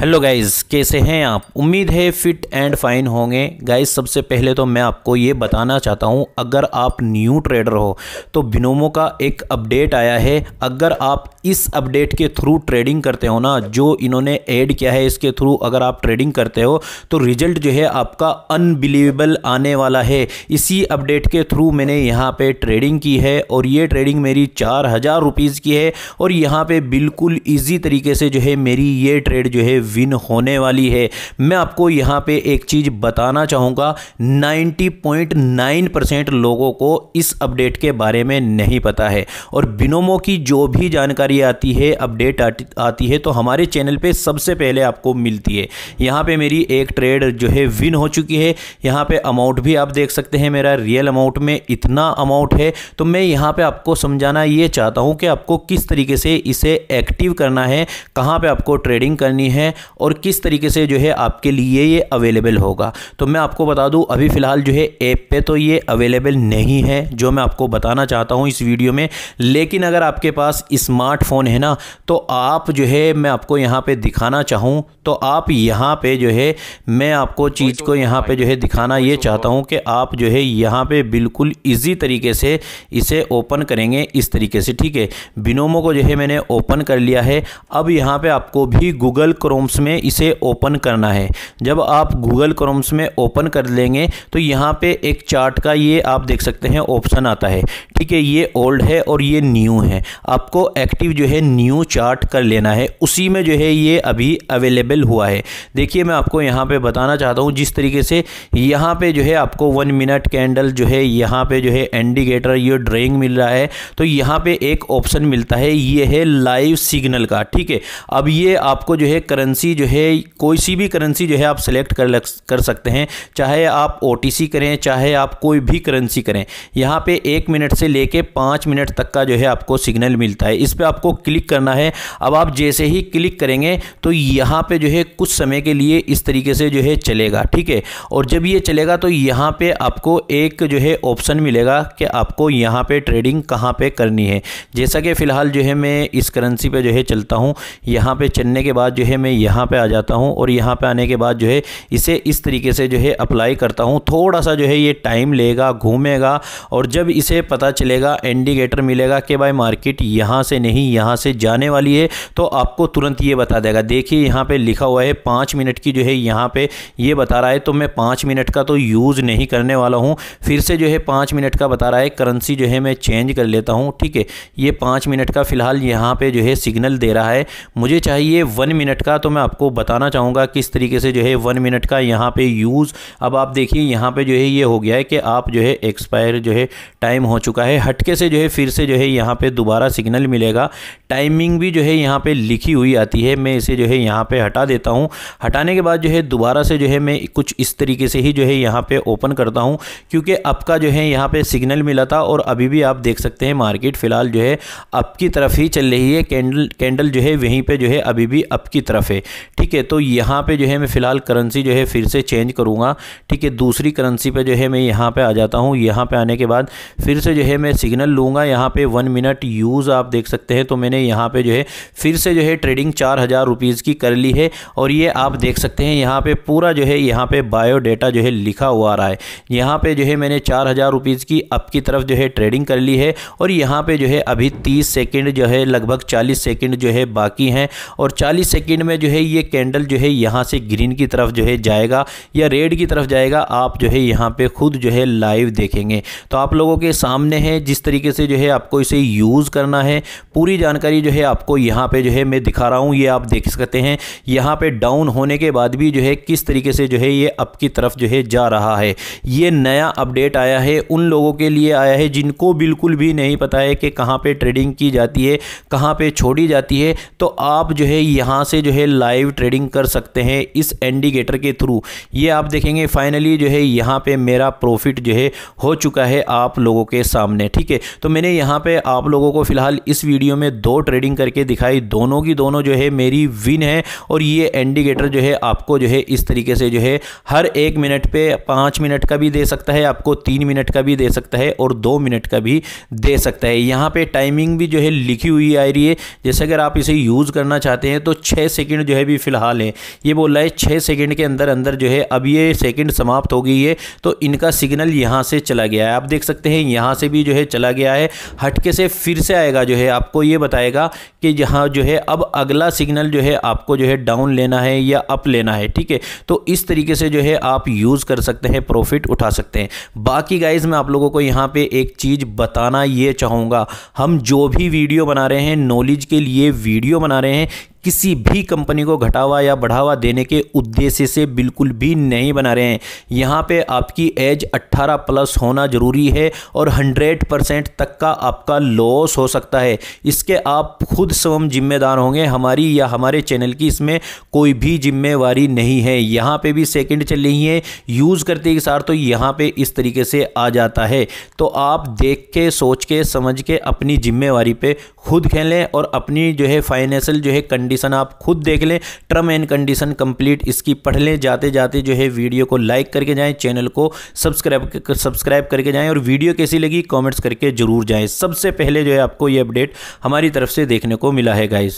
hello guys कैसे हैं आप उम्मीद है फिट एंड फाइन होंगे गाइस सबसे पहले तो मैं आपको ये बताना चाहता हूं अगर आप न्यू ट्रेडर हो तो बिनोमो का एक अपडेट आया है अगर आप इस अपडेट के थ्रू ट्रेडिंग करते हो ना जो इन्होंने ऐड किया है इसके थ्रू अगर आप ट्रेडिंग करते हो तो रिजल्ट जो है आपका अनबिलीवेबल आने वाला है इसी अपडेट के थ्रू मैंने यहाँ पर ट्रेडिंग की है और ये ट्रेडिंग मेरी चार हज़ार रुपीज़ की है और यहाँ पर बिल्कुल ईजी तरीके से जो है मेरी ये ट्रेड जो है विन होने वाली है मैं आपको यहाँ पे एक चीज़ बताना चाहूँगा 90.9 परसेंट लोगों को इस अपडेट के बारे में नहीं पता है और बिनोमो की जो भी जानकारी आती है अपडेट आती है तो हमारे चैनल पे सबसे पहले आपको मिलती है यहाँ पे मेरी एक ट्रेड जो है विन हो चुकी है यहाँ पे अमाउंट भी आप देख सकते हैं मेरा रियल अमाउंट में इतना अमाउंट है तो मैं यहाँ पे आपको समझाना ये चाहता हूँ कि आपको किस तरीके से इसे एक्टिव करना है कहाँ पे आपको ट्रेडिंग करनी है और किस तरीके से जो है आपके लिए ये अवेलेबल होगा तो मैं आपको बता दूँ अभी फ़िलहाल जो है ऐप पे तो ये अवेलेबल नहीं है जो मैं आपको बताना चाहता हूँ इस वीडियो में लेकिन अगर आपके पास स्मार्टफ़ोन है ना तो आप जो है मैं आपको यहाँ पर दिखाना चाहूँ तो आप यहाँ पर जो है मैं आपको चीज़ तो को यहाँ पर जो है दिखाना ये तो चाहता हूँ कि आप जो है यहाँ पर बिल्कुल ईजी तरीके से इसे ओपन करेंगे इस तरीके से ठीक है बिनोमो को जो है मैंने ओपन कर लिया है अब यहाँ पे आपको भी गूगल क्रोम क्रोम्स में इसे ओपन करना है जब आप गूगल क्रोम्स में ओपन कर लेंगे तो यहाँ पे एक चार्ट का ये आप देख सकते हैं ऑप्शन आता है ठीक है ये ओल्ड है और ये न्यू है आपको एक्टिव जो है न्यू चार्ट कर लेना है उसी में जो है ये अभी अवेलेबल हुआ है देखिए मैं आपको यहाँ पर बताना चाहता हूँ जिस तरीके से यहाँ पर जो है आपको वन मिनट कैंडल जो है यहाँ पर जो है इंडिकेटर ये ड्राइंग मिल रहा है तो यहाँ पर एक ऑप्शन मिलता है ये है लाइव सिग्नल का ठीक है अब ये आपको जो है करेंसी करेंसी जो है कोई सी भी करेंसी जो है आप सेलेक्ट कर कर सकते हैं चाहे आप ओ करें चाहे आप कोई भी करेंसी करें यहाँ पे एक मिनट से लेके पाँच मिनट तक का जो है आपको सिग्नल मिलता है इस पर आपको क्लिक करना है अब आप जैसे ही क्लिक करेंगे तो यहाँ पर जो है कुछ समय के लिए इस तरीके से जो है चलेगा ठीक है और जब ये चलेगा तो यहाँ पर आपको एक जो है ऑप्शन मिलेगा कि आपको यहाँ पे ट्रेडिंग कहाँ पर करनी है जैसा कि फ़िलहाल जो है मैं इस करेंसी पे जो है चलता हूँ यहाँ पे चलने के बाद जो है मैं यहाँ पे आ जाता हूँ और यहाँ पे आने के बाद जो है इसे इस तरीके से जो है अप्लाई करता हूँ थोड़ा सा जो है ये टाइम लेगा घूमेगा और जब इसे पता चलेगा इंडिकेटर मिलेगा कि भाई मार्केट यहाँ से नहीं यहाँ से जाने वाली है तो आपको तुरंत ये बता देगा देखिए यहाँ पर लिखा हुआ है पाँच मिनट की जो है यहाँ पर ये बता रहा है तो मैं पाँच मिनट का तो यूज़ नहीं करने वाला हूँ फिर से जो है पाँच मिनट का बता रहा है करेंसी जो है मैं चेंज कर लेता हूँ ठीक है ये पाँच मिनट का फ़िलहाल यहाँ पर जो है सिग्नल दे रहा है मुझे चाहिए वन मिनट का तो मैं मैं आपको बताना चाहूँगा किस तरीके से जो है वन मिनट का यहाँ पे यूज़ अब आप देखिए यहाँ पे जो है ये हो गया है कि आप जो है एक्सपायर जो है टाइम हो चुका है हटके से जो है फिर से जो है यहाँ पे दोबारा सिग्नल मिलेगा टाइमिंग भी जो है यहाँ पे लिखी हुई आती है मैं इसे जो है यहाँ पे हटा देता हूँ हटाने के बाद जो है दोबारा से जो है मैं कुछ इस तरीके से ही जो है यहाँ पर ओपन करता हूँ क्योंकि अब का जो है यहाँ पर सिग्नल मिला था और अभी भी आप देख सकते हैं मार्केट फ़िलहाल जो है अब की तरफ ही चल रही है कैंडल कैंडल जो है वहीं पर जो है अभी भी अब की तरफ है ठीक है तो यहाँ पे जो है मैं फ़िलहाल करेंसी जो है फिर से चेंज करूँगा ठीक है दूसरी करेंसी पे जो है मैं यहाँ पे आ जाता हूँ यहाँ पे आने के बाद फिर से जो है मैं सिग्नल लूँगा यहाँ पे वन मिनट यूज़ आप देख सकते हैं तो मैंने यहाँ पर जो है फिर से जो है ट्रेडिंग चार हज़ार रुपीज़ की कर ली है और ये आप देख सकते हैं यहाँ पर पूरा जो है यहाँ पर बायोडेटा जो है लिखा हुआ आ रहा है यहाँ पर जो है मैंने चार हज़ार रुपीज़ की अप की तरफ जो है ट्रेडिंग कर ली है और यहाँ पर जो है अभी तीस सेकेंड जो है लगभग चालीस सेकेंड जो है बाकी हैं और चालीस सेकेंड में जो जो है ये कैंडल जो है यहाँ से ग्रीन की तरफ जो है जाएगा या रेड की तरफ जाएगा आप जो है यहाँ पे खुद जो है लाइव देखेंगे तो आप लोगों के सामने है जिस तरीके से जो है आपको इसे यूज़ करना है पूरी जानकारी जो है आपको यहाँ पर जो है मैं दिखा रहा हूँ ये आप देख सकते हैं यहाँ पर डाउन होने के बाद भी जो है किस तरीके से जो है ये अप की तरफ जो है जा रहा है ये नया अपडेट आया है उन लोगों के लिए आया है जिनको बिल्कुल भी नहीं पता है कि कहाँ पे ट्रेडिंग की जाती है कहाँ पे छोड़ी जाती है तो आप जो है यहाँ से जो है लाइव ट्रेडिंग कर सकते हैं इस इंडिकेटर के थ्रू ये आप देखेंगे फाइनली जो है यहाँ पे मेरा प्रॉफिट जो है हो चुका है आप लोगों के सामने ठीक है तो मैंने यहाँ पे आप लोगों को फिलहाल इस वीडियो में दो ट्रेडिंग करके दिखाई दोनों की दोनों जो है मेरी विन है और ये इंडिकेटर जो है आपको जो है इस तरीके से जो है हर एक मिनट पर पाँच मिनट का भी दे सकता है आपको तीन मिनट का भी दे सकता है और दो मिनट का भी दे सकता है यहाँ पे टाइमिंग भी जो है लिखी हुई आ रही है जैसे अगर आप इसे यूज़ करना चाहते हैं तो छः सेकेंड जो है भी फ़िलहाल हैं ये बोल रहा है छः सेकेंड के अंदर अंदर जो है अब ये सेकेंड समाप्त हो गई है तो इनका सिग्नल यहाँ से चला गया है आप देख सकते हैं यहाँ से भी जो है चला गया है हटके से फिर से आएगा जो है आपको ये बताएगा कि यहाँ जो है अब अगला सिग्नल जो है आपको जो है डाउन लेना है या अप लेना है ठीक है तो इस तरीके से जो है आप यूज़ कर सकते हैं प्रॉफिट उठा सकते हैं बाकी गाइज मैं आप लोगों को यहाँ पे एक चीज़ बताना ये चाहूँगा हम जो भी वीडियो बना रहे हैं नॉलेज के लिए वीडियो बना रहे हैं किसी भी कंपनी को घटावा या बढ़ावा देने के उद्देश्य से बिल्कुल भी नहीं बना रहे हैं यहाँ पे आपकी एज 18 प्लस होना ज़रूरी है और 100 परसेंट तक का आपका लॉस हो सकता है इसके आप खुद स्वयं जिम्मेदार होंगे हमारी या हमारे चैनल की इसमें कोई भी जिम्मेवारी नहीं है यहाँ पे भी सेकंड चल रही है यूज़ करते के साथ तो यहाँ पे इस तरीके से आ जाता है तो आप देख के सोच के समझ के अपनी जिम्मेवारी पे खुद खेलें और अपनी जो है फाइनेंशियल जो है कंडीशन कंडीशन आप खुद देख लें टर्म एंड कंडीशन कंप्लीट इसकी पढ़ लें जाते जाते जो है वीडियो को लाइक करके जाएं चैनल को सब्सक्राइब सब्सक्राइब करके जाएं और वीडियो कैसी लगी कमेंट्स करके जरूर जाएं सबसे पहले जो है आपको ये अपडेट हमारी तरफ से देखने को मिला है गाइज